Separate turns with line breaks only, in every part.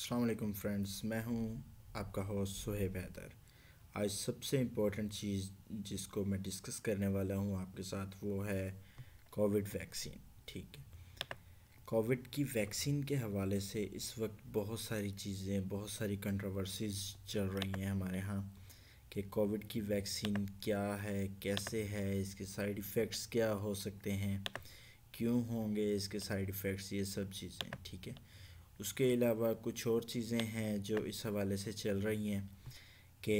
Aslam friends मैं हूं आपका होस्ट सुहेब हैदर आज सबसे इम्पोर्टेंट चीज़ जिसको मैं डिस्कस करने वाला हूं आपके साथ वो है कोविड वैक्सीन ठीक है कोविड की वैक्सीन के हवाले से इस वक्त बहुत सारी चीज़ें बहुत सारी कंट्रोवर्सीज चल रही हैं हमारे यहाँ कि कोविड की वैक्सीन क्या है कैसे है इसके साइड इफ़ेक्ट्स क्या हो सकते हैं क्यों होंगे इसके साइड इफ़ेक्ट्स ये सब चीज़ें ठीक है उसके अलावा कुछ और चीज़ें हैं जो इस हवाले से चल रही हैं कि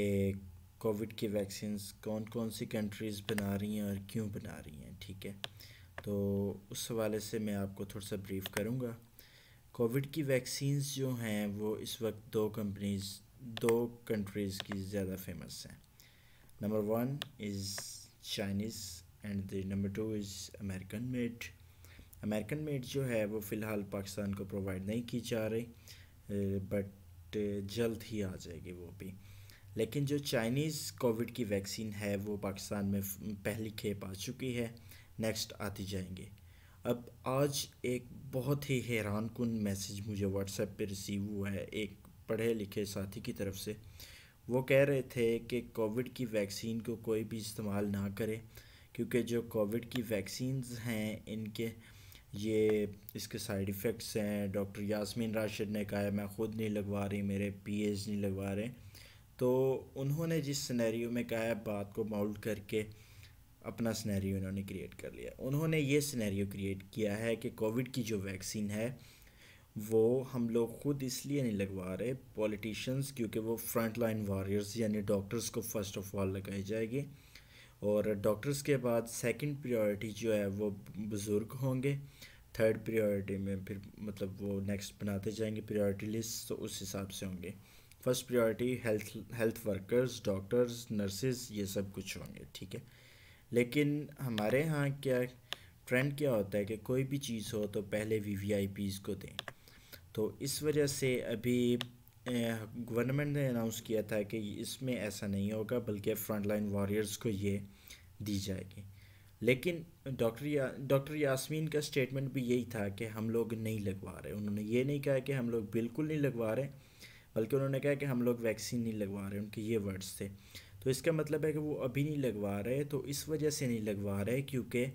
कोविड की वैक्सीन कौन कौन सी कंट्रीज़ बना रही हैं और क्यों बना रही हैं ठीक है तो उस हवाले से मैं आपको थोड़ा सा ब्रीफ करूँगा कोविड की वैक्सीन्स जो हैं वो इस वक्त दो कंपनीज दो कंट्रीज़ की ज़्यादा फेमस हैं number one is Chinese and the number two is American made American made जो है वो फ़िलहाल पाकिस्तान को प्रोवाइड नहीं की जा रही बट जल्द ही आ जाएगी वो भी लेकिन जो चाइनीज़ कोविड की वैक्सीन है वो पाकिस्तान में पहली खेप आ चुकी है नेक्स्ट आती जाएंगे अब आज एक बहुत ही हैरान कन मैसेज मुझे व्हाट्सएप पे रिसीव हुआ है एक पढ़े लिखे साथी की तरफ से वो कह रहे थे कि कोविड की वैक्सीन को कोई भी इस्तेमाल ना करे क्योंकि जो कोविड की वैक्सीन हैं इनके ये इसके साइड इफ़ेक्ट्स हैं डॉक्टर यासमीन राशिद ने कहा है मैं ख़ुद नहीं लगवा रही मेरे पी एच नहीं लगवा रहे तो उन्होंने जिस सिनेरियो में कहा है बात को माउल्ड करके अपना सिनेरियो इन्होंने क्रिएट कर लिया उन्होंने ये सिनेरियो क्रिएट किया है कि कोविड की जो वैक्सीन है वो हम लोग ख़ुद इसलिए नहीं लगवा रहे पॉलिटिशियंस क्योंकि वो फ्रंट लाइन वॉरियर्स यानी डॉक्टर्स को फर्स्ट ऑफ ऑल लगाई जाएगी और डॉक्टर्स के बाद सेकंड प्रायोरिटी जो है वो बुज़ुर्ग होंगे थर्ड प्रायोरिटी में फिर मतलब वो नेक्स्ट बनाते जाएंगे प्रायोरिटी लिस्ट तो उस हिसाब से होंगे first priority health health workers doctors nurses ये सब कुछ होंगे ठीक है लेकिन हमारे यहाँ क्या ट्रेंड क्या होता है कि कोई भी चीज़ हो तो पहले वी वी आई पीज़ को दें तो इस वजह से अभी गवर्नमेंट ने अनाउंस किया था कि इसमें ऐसा नहीं होगा बल्कि फ्रंट लाइन वॉरियर्स को ये दी जाएगी लेकिन डॉक्टर या डॉक्टर यासमीन का स्टेटमेंट भी यही था कि हम लोग नहीं लगवा रहे उन्होंने ये नहीं कहा कि हम लोग बिल्कुल नहीं लगवा रहे बल्कि उन्होंने कहा कि हम लोग वैक्सीन नहीं लगवा रहे उनके ये वर्ड्स थे तो इसका मतलब है कि वो अभी नहीं लगवा रहे तो इस वजह से नहीं लगवा रहे क्योंकि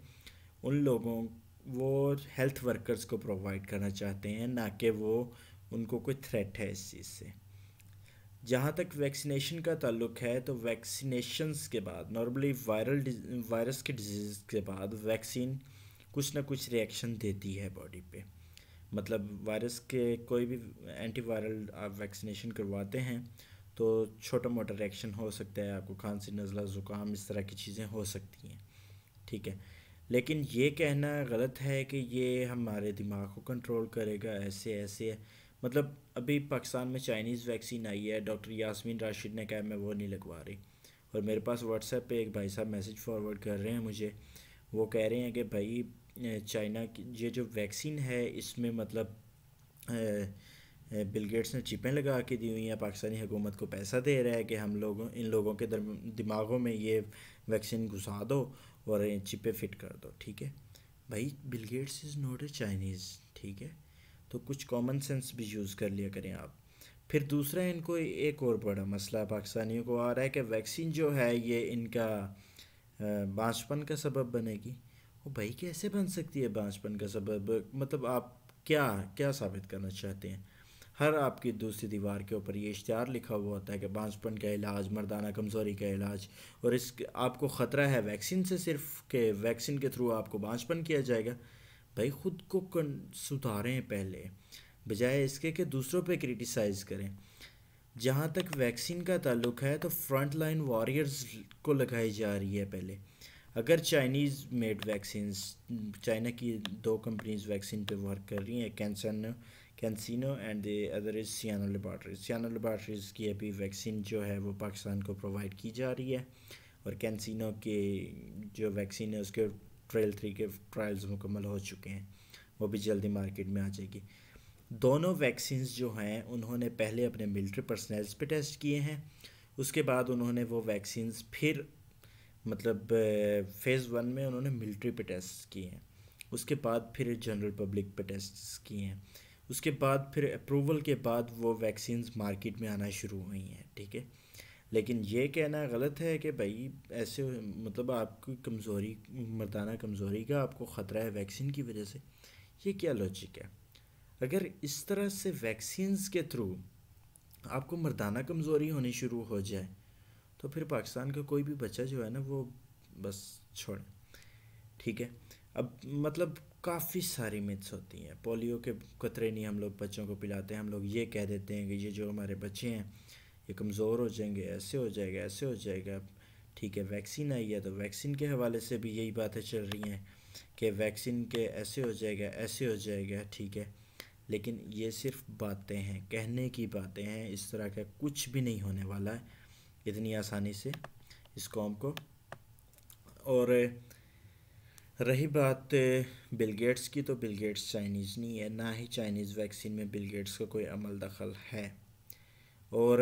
उन लोगों वो हेल्थ वर्कर्स को प्रोवाइड करना चाहते हैं ना कि वो उनको कोई थ्रेट है इस चीज़ से जहाँ तक वैक्सीनेशन का ताल्लुक है तो वैक्सीनेशंस के बाद नॉर्मली वायरल वायरस के डिजीज़ के बाद वैक्सीन कुछ ना कुछ रिएक्शन देती है बॉडी पे मतलब वायरस के कोई भी एंटीवायरल आप वैक्सीनेशन करवाते हैं तो छोटा मोटा रिएक्शन हो सकता है आपको खांसी नज़ला ज़ुकाम इस तरह की चीज़ें हो सकती हैं ठीक है लेकिन ये कहना गलत है कि ये हमारे दिमाग को कंट्रोल करेगा ऐसे ऐसे मतलब अभी पाकिस्तान में चाइनीज़ वैक्सीन आई है डॉक्टर यासमीन राशिद ने कहा मैं वो नहीं लगवा रही और मेरे पास व्हाट्सएप पे एक भाई साहब मैसेज फॉरवर्ड कर रहे हैं मुझे वो कह रहे हैं कि भाई चाइना की ये जो वैक्सीन है इसमें मतलब बिलगेट्स ने चिपें लगा के दी हुई हैं पाकिस्तानी हुकूमत को पैसा दे रहा है कि हम लोगों इन लोगों के दिमागों में ये वैक्सीन घुसा दो और चिपें फिट कर दो ठीक है भाई Bill Gates is not a Chinese ठीक है तो कुछ कॉमन सेंस भी यूज़ कर लिया करें आप फिर दूसरा इनको एक और बड़ा मसला पाकिस्तानियों को आ रहा है कि वैक्सीन जो है ये इनका बाँचपन का सबब बनेगी वो भाई कैसे बन सकती है बाँचपन का सबब मतलब आप क्या क्या साबित करना चाहते हैं हर आपकी दूसरी दीवार के ऊपर ये इश्तहार लिखा हुआ होता है कि बाँचपन का इलाज मर्दाना कमज़ोरी का इलाज और इस आपको ख़तरा है वैक्सीन से सिर्फ के वैक्सीन के थ्रू आपको बाँचपन किया जाएगा भाई ख़ुद को सुधारें पहले बजाय इसके कि दूसरों पे क्रिटिसाइज़ करें जहाँ तक वैक्सीन का ताल्लुक है तो फ्रंट लाइन वॉरियर्स को लगाई जा रही है पहले अगर चाइनीज़ मेड वैक्सीन चाइना की दो कंपनीज वैक्सीन पे वर्क कर रही हैं कैंसन CanSino and the other is Siano laboratories Siano laboratories की अभी वैक्सीन जो है वो पाकिस्तान को प्रोवाइड की जा रही है और कैंसिनो के जो वैक्सीन है उसके ट्रायल थ्री के ट्रायल्स मुकम्मल हो चुके हैं वो भी जल्दी मार्केट में आ जाएगी दोनों वैक्सीन्स जो हैं उन्होंने पहले अपने मिलिट्री पर्सनल्स पे टेस्ट किए हैं उसके बाद उन्होंने वो वैक्सीन फिर मतलब फेज़ वन में उन्होंने मिलिट्री पे टेस्ट किए हैं उसके बाद फिर जनरल पब्लिक पे टेस्ट किए हैं उसके बाद फिर अप्रूवल के बाद वो वैक्सीन मार्केट में आना शुरू हुई हैं ठीक है थीके? लेकिन ये कहना गलत है कि भाई ऐसे मतलब आपकी कमज़ोरी मर्दाना कमज़ोरी का आपको ख़तरा है वैक्सीन की वजह से ये क्या लॉजिक है अगर इस तरह से वैक्सीन्स के थ्रू आपको मर्दाना कमज़ोरी होनी शुरू हो जाए तो फिर पाकिस्तान का कोई भी बच्चा जो है ना वो बस छोड़ें ठीक है अब मतलब काफ़ी सारी मिथ्स होती हैं पोलियो के कतरे नहीं हम लोग बच्चों को पिलाते हैं हम लोग ये कह देते हैं कि ये जो हमारे बच्चे हैं ये कमज़ोर हो जाएंगे ऐसे हो जाएगा ऐसे हो जाएगा ठीक है वैक्सीन आई है तो वैक्सीन के हवाले से भी यही बातें चल रही हैं कि वैक्सीन के ऐसे हो जाएगा ऐसे हो जाएगा ठीक है लेकिन ये सिर्फ बातें हैं कहने की बातें हैं इस तरह का कुछ भी नहीं होने वाला है इतनी आसानी से इस कॉम को और रही बात बिल गेट्स की तो बिल गेट्स चाइनीज़ नहीं है ना ही चाइनीज़ वैक्सीन में बिल गेट्स का को कोई अमल दखल है और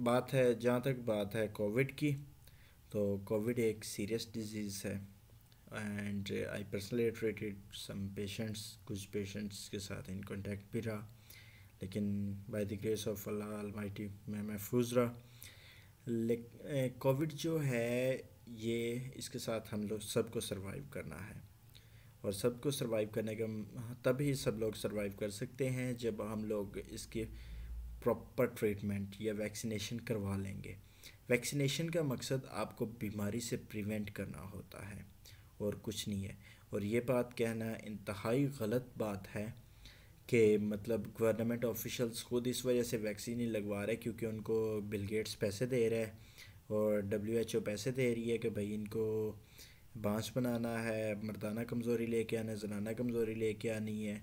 बात है जहाँ तक बात है कोविड की तो कोविड एक सीरियस डिजीज़ है and I personally treated some patients कुछ पेशेंट्स के साथ इन कॉन्टेक्ट भी रहा लेकिन by the grace of Allah almighty मैं महफूज रहा कोविड जो है ये इसके साथ हम लोग सबको सर्वाइव करना है और सबको सर्वाइव करने का तभी सब लोग सर्वाइव कर सकते हैं जब हम लोग इसके प्रॉपर ट्रीटमेंट या वैक्सीनेशन करवा लेंगे वैक्सीनेशन का मकसद आपको बीमारी से प्रिवेंट करना होता है और कुछ नहीं है और ये बात कहना इंतहाई गलत बात है कि मतलब गवर्नमेंट ऑफिशल्स खुद इस वजह से वैक्सीन ही लगवा रहे क्योंकि उनको बिल गेट्स पैसे दे रहे हैं और डब्ल्यू एच ओ पैसे दे रही है कि भाई इनको बांस बनाना है मर्दाना कमज़ोरी लेके आना है जनाना कमज़ोरी लेके आनी है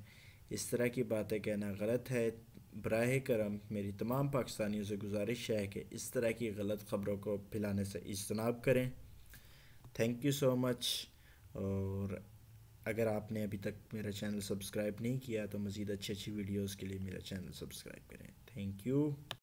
इस तरह की बातें कहना गलत है बरह करम मेरी तमाम पाकिस्तानियों से गुजारिश है कि इस तरह की गलत ख़बरों को फैलाने से इजतनाब करें थैंक यू सो मच और अगर आपने अभी तक मेरा चैनल सब्सक्राइब नहीं किया तो मज़ीद अच्छी अच्छी वीडियोज़ के लिए मेरा चैनल सब्सक्राइब करें थैंक यू